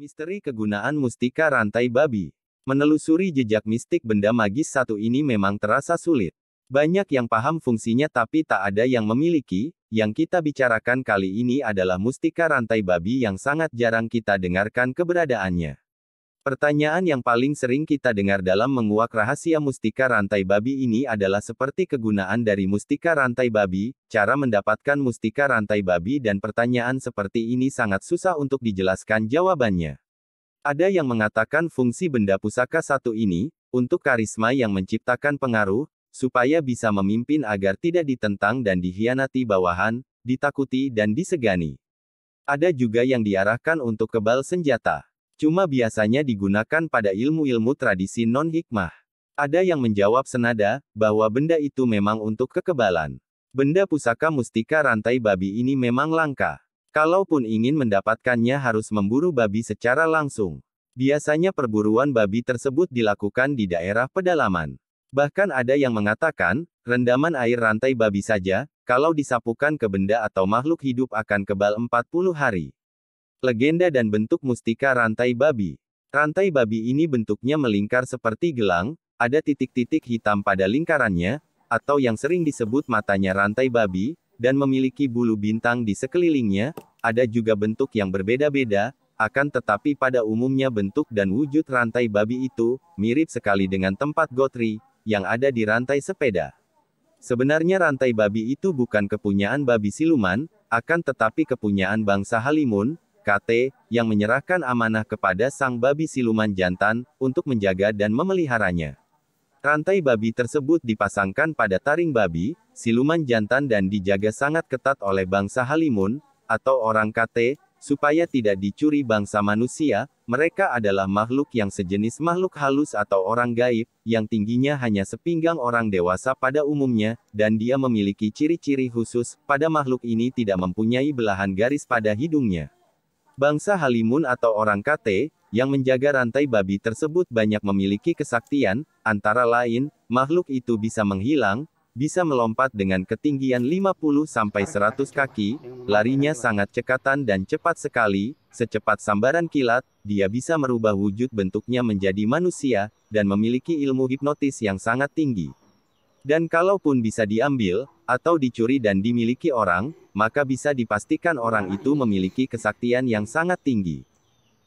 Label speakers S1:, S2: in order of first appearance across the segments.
S1: Misteri kegunaan mustika rantai babi. Menelusuri jejak mistik benda magis satu ini memang terasa sulit. Banyak yang paham fungsinya tapi tak ada yang memiliki, yang kita bicarakan kali ini adalah mustika rantai babi yang sangat jarang kita dengarkan keberadaannya. Pertanyaan yang paling sering kita dengar dalam menguak rahasia mustika rantai babi ini adalah seperti kegunaan dari mustika rantai babi, cara mendapatkan mustika rantai babi dan pertanyaan seperti ini sangat susah untuk dijelaskan jawabannya. Ada yang mengatakan fungsi benda pusaka satu ini, untuk karisma yang menciptakan pengaruh, supaya bisa memimpin agar tidak ditentang dan dihianati bawahan, ditakuti dan disegani. Ada juga yang diarahkan untuk kebal senjata. Cuma biasanya digunakan pada ilmu-ilmu tradisi non-hikmah. Ada yang menjawab senada, bahwa benda itu memang untuk kekebalan. Benda pusaka mustika rantai babi ini memang langka. Kalaupun ingin mendapatkannya harus memburu babi secara langsung. Biasanya perburuan babi tersebut dilakukan di daerah pedalaman. Bahkan ada yang mengatakan, rendaman air rantai babi saja, kalau disapukan ke benda atau makhluk hidup akan kebal 40 hari. Legenda dan bentuk mustika rantai babi. Rantai babi ini bentuknya melingkar seperti gelang, ada titik-titik hitam pada lingkarannya, atau yang sering disebut matanya rantai babi, dan memiliki bulu bintang di sekelilingnya, ada juga bentuk yang berbeda-beda, akan tetapi pada umumnya bentuk dan wujud rantai babi itu, mirip sekali dengan tempat gotri, yang ada di rantai sepeda. Sebenarnya rantai babi itu bukan kepunyaan babi siluman, akan tetapi kepunyaan bangsa Halimun, KT, yang menyerahkan amanah kepada sang babi siluman jantan, untuk menjaga dan memeliharanya. Rantai babi tersebut dipasangkan pada taring babi, siluman jantan dan dijaga sangat ketat oleh bangsa Halimun, atau orang KT, supaya tidak dicuri bangsa manusia, mereka adalah makhluk yang sejenis makhluk halus atau orang gaib, yang tingginya hanya sepinggang orang dewasa pada umumnya, dan dia memiliki ciri-ciri khusus, pada makhluk ini tidak mempunyai belahan garis pada hidungnya. Bangsa Halimun atau orang Kate, yang menjaga rantai babi tersebut banyak memiliki kesaktian, antara lain, makhluk itu bisa menghilang, bisa melompat dengan ketinggian 50-100 kaki, larinya sangat cekatan dan cepat sekali, secepat sambaran kilat, dia bisa merubah wujud bentuknya menjadi manusia, dan memiliki ilmu hipnotis yang sangat tinggi. Dan kalaupun bisa diambil, atau dicuri dan dimiliki orang, maka bisa dipastikan orang itu memiliki kesaktian yang sangat tinggi.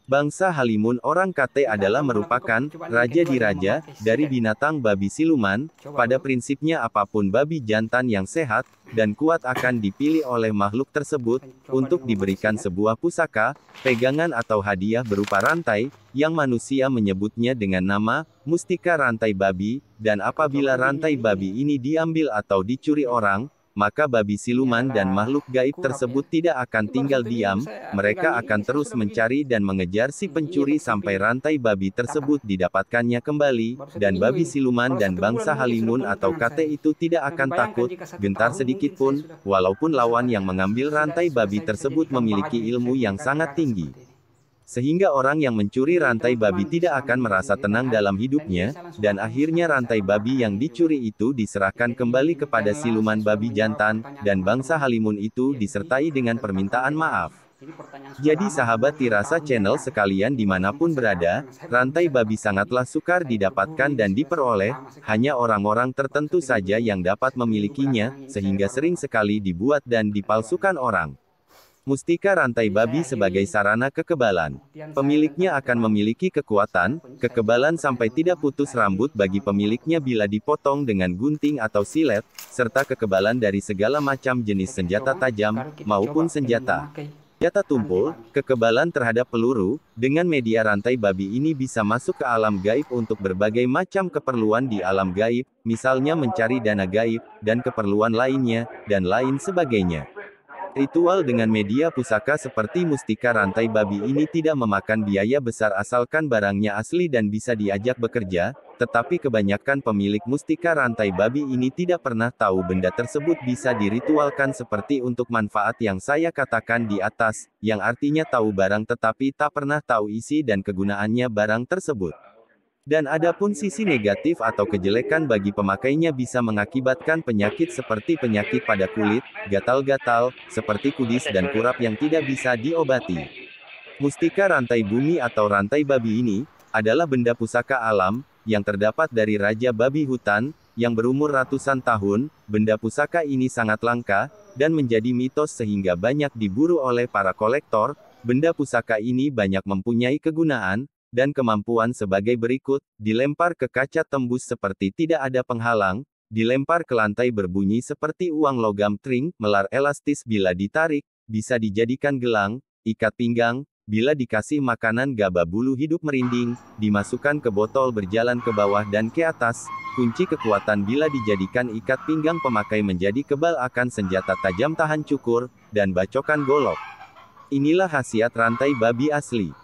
S1: Bangsa Halimun orang Kate adalah merupakan raja di raja dari binatang babi siluman. Pada prinsipnya apapun babi jantan yang sehat dan kuat akan dipilih oleh makhluk tersebut untuk diberikan sebuah pusaka, pegangan atau hadiah berupa rantai yang manusia menyebutnya dengan nama mustika rantai babi dan apabila rantai babi ini diambil atau dicuri orang, maka babi siluman dan iya. makhluk gaib tersebut tidak akan tinggal diam, mereka akan terus mencari dan mengejar si iya, iya, pencuri sampai rantai babi tersebut didapatkannya kembali, dan babi siluman dan bangsa halimun atau kate itu tidak akan takut, gentar sedikit pun, walaupun lawan yang mengambil rantai babi tersebut memiliki ilmu yang sangat tinggi. Sehingga orang yang mencuri rantai babi tidak akan merasa tenang dalam hidupnya, dan akhirnya rantai babi yang dicuri itu diserahkan kembali kepada siluman babi jantan, dan bangsa Halimun itu disertai dengan permintaan maaf. Jadi sahabat Tirasa Channel sekalian dimanapun berada, rantai babi sangatlah sukar didapatkan dan diperoleh, hanya orang-orang tertentu saja yang dapat memilikinya, sehingga sering sekali dibuat dan dipalsukan orang. Mustika rantai iya, babi iya, sebagai iya. sarana kekebalan. Pemiliknya akan memiliki kekuatan, kekebalan sampai tidak putus rambut bagi pemiliknya bila dipotong dengan gunting atau silet, serta kekebalan dari segala macam jenis senjata tajam, maupun senjata. jata tumpul, kekebalan terhadap peluru, dengan media rantai babi ini bisa masuk ke alam gaib untuk berbagai macam keperluan di alam gaib, misalnya mencari dana gaib, dan keperluan lainnya, dan lain sebagainya. Ritual dengan media pusaka seperti mustika rantai babi ini tidak memakan biaya besar asalkan barangnya asli dan bisa diajak bekerja, tetapi kebanyakan pemilik mustika rantai babi ini tidak pernah tahu benda tersebut bisa diritualkan seperti untuk manfaat yang saya katakan di atas, yang artinya tahu barang tetapi tak pernah tahu isi dan kegunaannya barang tersebut. Dan adapun sisi negatif atau kejelekan bagi pemakainya bisa mengakibatkan penyakit seperti penyakit pada kulit, gatal-gatal, seperti kudis dan kurap yang tidak bisa diobati. Mustika rantai bumi atau rantai babi ini, adalah benda pusaka alam, yang terdapat dari Raja Babi Hutan, yang berumur ratusan tahun, benda pusaka ini sangat langka, dan menjadi mitos sehingga banyak diburu oleh para kolektor, benda pusaka ini banyak mempunyai kegunaan, dan kemampuan sebagai berikut, dilempar ke kaca tembus seperti tidak ada penghalang, dilempar ke lantai berbunyi seperti uang logam tring, melar elastis bila ditarik, bisa dijadikan gelang, ikat pinggang, bila dikasih makanan gaba bulu hidup merinding, dimasukkan ke botol berjalan ke bawah dan ke atas, kunci kekuatan bila dijadikan ikat pinggang pemakai menjadi kebal akan senjata tajam tahan cukur, dan bacokan golok. Inilah khasiat rantai babi asli.